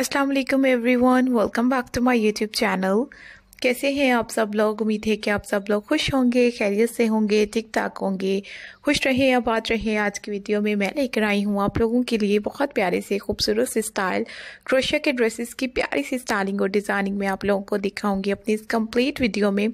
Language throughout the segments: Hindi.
Assalamu alaikum everyone welcome back to my youtube channel कैसे हैं आप सब लोग उम्मीद है कि आप सब लोग खुश होंगे खैरियत से होंगे ठीक ठाक होंगे खुश रहें या बात रहें आज की वीडियो में मैं लेकर आई हूँ आप लोगों के लिए बहुत प्यारे से खूबसूरत से स्टाइल क्रोशिया के ड्रेसेस की प्यारी सी स्टाइलिंग और डिज़ाइनिंग में आप लोगों को दिखाऊंगी अपनी इस कंप्लीट वीडियो में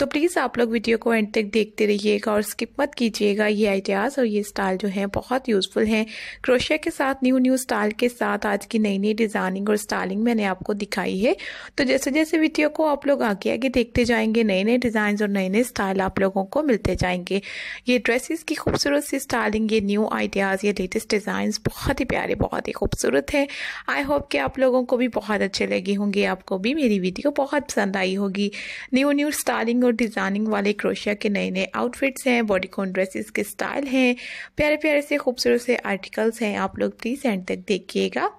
तो प्लीज़ आप लोग वीडियो को एंड तक देखते रहिएगा और स्किप मत कीजिएगा ये आइडियाज़ और ये स्टाइल जो है बहुत यूज़फुल हैं क्रोशिया के साथ न्यू न्यू स्टाइल के साथ आज की नई नई डिज़ाइनिंग और स्टाइलिंग मैंने आपको दिखाई है तो जैसे जैसे वीडियो को आप लोग आगे आगे देखते जाएंगे नए नए डिज़ाइन और नए नए स्टाइल आप लोगों को मिलते जाएंगे ये ड्रेसेस की खूबसूरत सी स्टाइलिंग ये न्यू आइडियाज़ ये लेटेस्ट डिजाइन बहुत ही प्यारे बहुत ही खूबसूरत हैं आई होप कि आप लोगों को भी बहुत अच्छे लगे होंगे आपको भी मेरी वीडियो बहुत पसंद आई होगी न्यू न्यू स्टाइलिंग और डिज़ाइनिंग वाले क्रोशिया के नए नए आउटफिट्स हैं बॉडीकॉन ड्रेसेस के स्टाइल हैं प्यारे प्यारे से खूबसूरत से आर्टिकल्स हैं आप लोग प्लीज़ एंड तक देखिएगा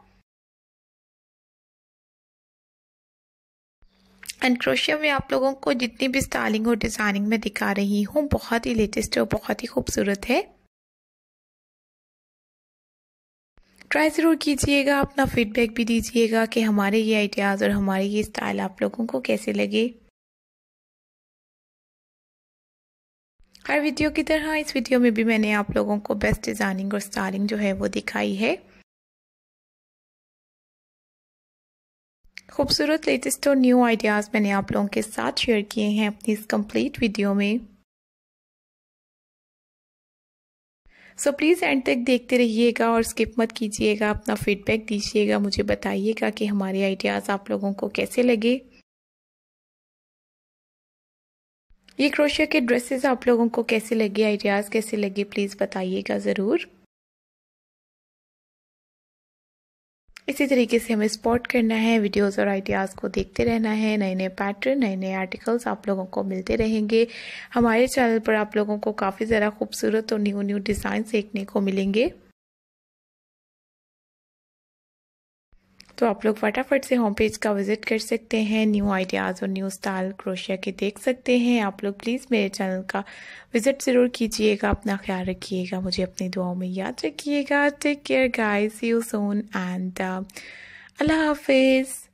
एंड क्रोशिया में आप लोगों को जितनी भी स्टाइलिंग और डिज़ाइनिंग में दिखा रही हूँ बहुत ही लेटेस्ट और बहुत ही खूबसूरत है ट्राई ज़रूर कीजिएगा अपना फीडबैक भी दीजिएगा कि हमारे ये आइडियाज़ और हमारे ये स्टाइल आप लोगों को कैसे लगे हर वीडियो की तरह इस वीडियो में भी मैंने आप लोगों को बेस्ट डिज़ाइनिंग और स्टाइलिंग जो है वो दिखाई है खूबसूरत लेटेस्ट और न्यू आइडियाज़ मैंने आप लोगों के साथ शेयर किए हैं अपनी इस कंप्लीट वीडियो में सो प्लीज़ एंड तक देखते रहिएगा और स्किप मत कीजिएगा अपना फीडबैक दीजिएगा मुझे बताइएगा कि हमारे आइडियाज़ आप लोगों को कैसे लगे ये क्रोशिया के ड्रेसेस आप लोगों को कैसे लगे आइडियाज़ कैसे लगे प्लीज़ बताइएगा ज़रूर इसी तरीके से हमें स्पॉट करना है वीडियोस और आइडियाज़ को देखते रहना है नए नए पैटर्न नए नए आर्टिकल्स आप लोगों को मिलते रहेंगे हमारे चैनल पर आप लोगों को काफ़ी ज़रा खूबसूरत और न्यू न्यू डिज़ाइन देखने को मिलेंगे तो आप लोग फटाफट से होम पेज का विजिट कर सकते हैं न्यू आइडियाज़ और न्यू स्टाइल क्रोशिया के देख सकते हैं आप लोग प्लीज़ मेरे चैनल का विजिट ज़रूर कीजिएगा अपना ख्याल रखिएगा मुझे अपनी दुआओं में याद रखिएगा take care guys you soon and अल्लाह हाफिज़